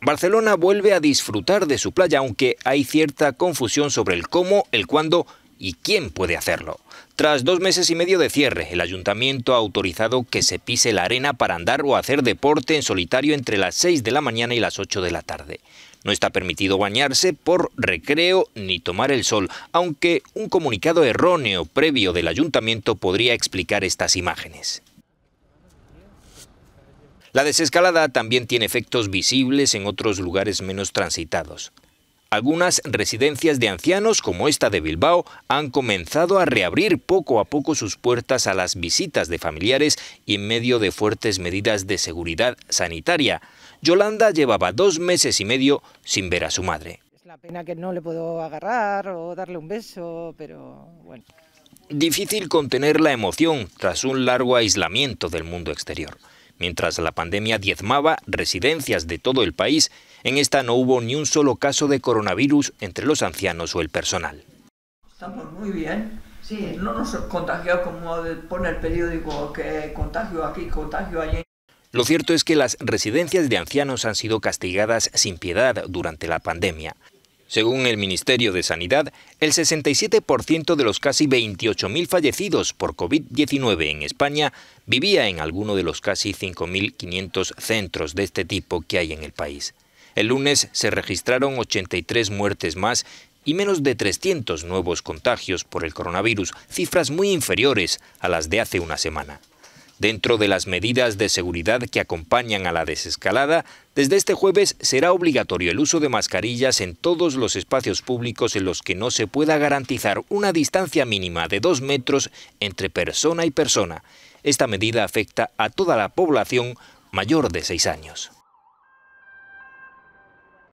Barcelona vuelve a disfrutar de su playa, aunque hay cierta confusión sobre el cómo, el cuándo y quién puede hacerlo. Tras dos meses y medio de cierre, el ayuntamiento ha autorizado que se pise la arena para andar o hacer deporte en solitario entre las 6 de la mañana y las 8 de la tarde. No está permitido bañarse por recreo ni tomar el sol, aunque un comunicado erróneo previo del ayuntamiento podría explicar estas imágenes. La desescalada también tiene efectos visibles en otros lugares menos transitados. Algunas residencias de ancianos, como esta de Bilbao, han comenzado a reabrir poco a poco sus puertas a las visitas de familiares y en medio de fuertes medidas de seguridad sanitaria. Yolanda llevaba dos meses y medio sin ver a su madre. Es la pena que no le puedo agarrar o darle un beso, pero bueno. Difícil contener la emoción tras un largo aislamiento del mundo exterior. Mientras la pandemia diezmaba residencias de todo el país, en esta no hubo ni un solo caso de coronavirus entre los ancianos o el personal. Estamos muy bien. No nos contagió como pone el periódico que contagio aquí, contagio allí. Lo cierto es que las residencias de ancianos han sido castigadas sin piedad durante la pandemia. Según el Ministerio de Sanidad, el 67% de los casi 28.000 fallecidos por COVID-19 en España vivía en alguno de los casi 5.500 centros de este tipo que hay en el país. El lunes se registraron 83 muertes más y menos de 300 nuevos contagios por el coronavirus, cifras muy inferiores a las de hace una semana. Dentro de las medidas de seguridad que acompañan a la desescalada, desde este jueves será obligatorio el uso de mascarillas en todos los espacios públicos en los que no se pueda garantizar una distancia mínima de dos metros entre persona y persona. Esta medida afecta a toda la población mayor de seis años.